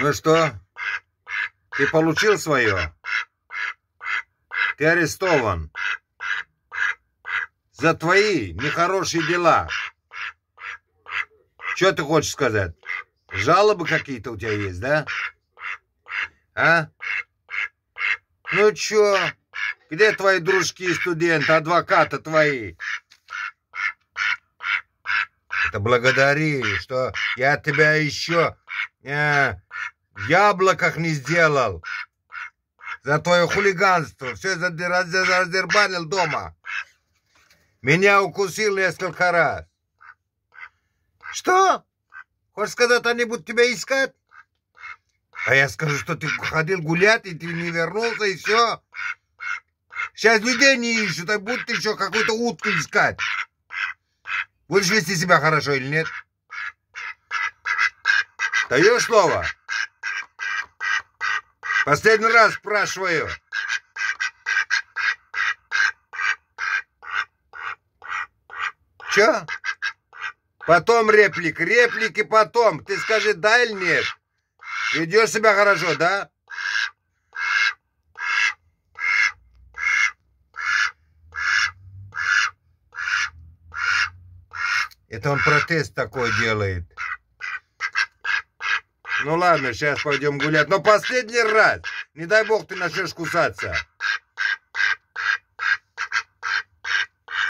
Ну что, ты получил свое? Ты арестован. За твои нехорошие дела. Что ты хочешь сказать? Жалобы какие-то у тебя есть, да? А? Ну чё? Где твои дружки, студенты, адвокаты твои? Да благодари, что я тебя еще э, в яблоках не сделал. За твое хулиганство. Все раздербанил дома. Меня укусил несколько раз. Что? Хочешь сказать, они будут тебя искать? А я скажу, что ты ходил гулять, и ты не вернулся, и все. Сейчас людей не ищут, а будут еще какую-то утку искать. Будешь вести себя хорошо или нет? Даю слово? Последний раз спрашиваю. Че? Потом реплик, реплики потом. Ты скажи да или нет. Ведешь себя хорошо, да? Это он протест такой делает. Ну ладно, сейчас пойдем гулять. Но последний раз, не дай бог ты начнешь кусаться.